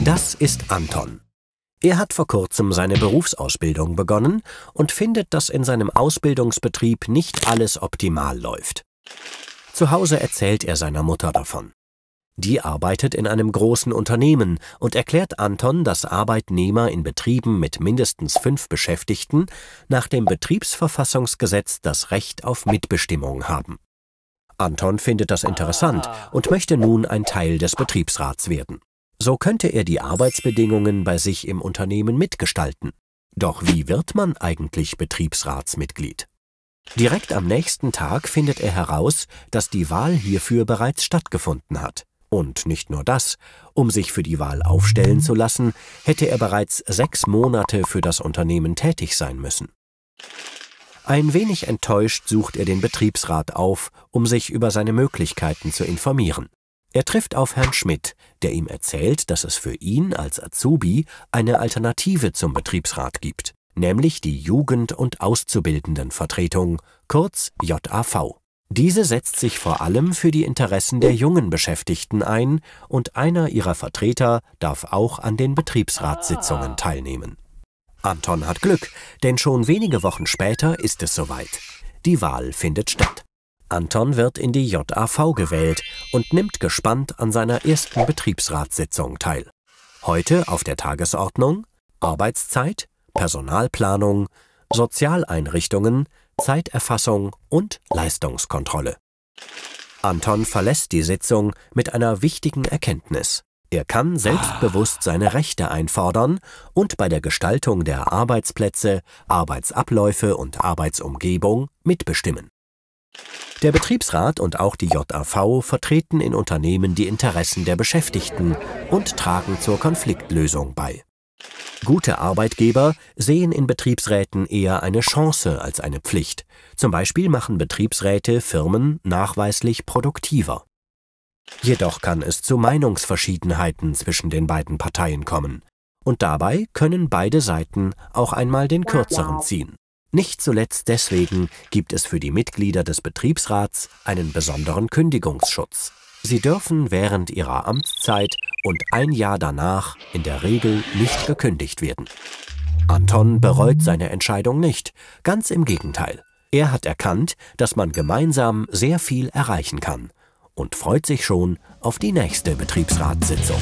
Das ist Anton. Er hat vor kurzem seine Berufsausbildung begonnen und findet, dass in seinem Ausbildungsbetrieb nicht alles optimal läuft. Zu Hause erzählt er seiner Mutter davon. Die arbeitet in einem großen Unternehmen und erklärt Anton, dass Arbeitnehmer in Betrieben mit mindestens fünf Beschäftigten nach dem Betriebsverfassungsgesetz das Recht auf Mitbestimmung haben. Anton findet das interessant und möchte nun ein Teil des Betriebsrats werden. So könnte er die Arbeitsbedingungen bei sich im Unternehmen mitgestalten. Doch wie wird man eigentlich Betriebsratsmitglied? Direkt am nächsten Tag findet er heraus, dass die Wahl hierfür bereits stattgefunden hat. Und nicht nur das, um sich für die Wahl aufstellen zu lassen, hätte er bereits sechs Monate für das Unternehmen tätig sein müssen. Ein wenig enttäuscht sucht er den Betriebsrat auf, um sich über seine Möglichkeiten zu informieren. Er trifft auf Herrn Schmidt, der ihm erzählt, dass es für ihn als Azubi eine Alternative zum Betriebsrat gibt, nämlich die Jugend- und Auszubildendenvertretung, kurz JAV. Diese setzt sich vor allem für die Interessen der jungen Beschäftigten ein und einer ihrer Vertreter darf auch an den Betriebsratssitzungen teilnehmen. Anton hat Glück, denn schon wenige Wochen später ist es soweit. Die Wahl findet statt. Anton wird in die JAV gewählt und nimmt gespannt an seiner ersten Betriebsratssitzung teil. Heute auf der Tagesordnung Arbeitszeit, Personalplanung, Sozialeinrichtungen, Zeiterfassung und Leistungskontrolle. Anton verlässt die Sitzung mit einer wichtigen Erkenntnis. Er kann selbstbewusst seine Rechte einfordern und bei der Gestaltung der Arbeitsplätze, Arbeitsabläufe und Arbeitsumgebung mitbestimmen. Der Betriebsrat und auch die JAV vertreten in Unternehmen die Interessen der Beschäftigten und tragen zur Konfliktlösung bei. Gute Arbeitgeber sehen in Betriebsräten eher eine Chance als eine Pflicht. Zum Beispiel machen Betriebsräte Firmen nachweislich produktiver. Jedoch kann es zu Meinungsverschiedenheiten zwischen den beiden Parteien kommen. Und dabei können beide Seiten auch einmal den Kürzeren ziehen nicht zuletzt deswegen gibt es für die Mitglieder des Betriebsrats einen besonderen Kündigungsschutz. Sie dürfen während ihrer Amtszeit und ein Jahr danach in der Regel nicht gekündigt werden. Anton bereut seine Entscheidung nicht, ganz im Gegenteil. Er hat erkannt, dass man gemeinsam sehr viel erreichen kann und freut sich schon auf die nächste Betriebsratssitzung.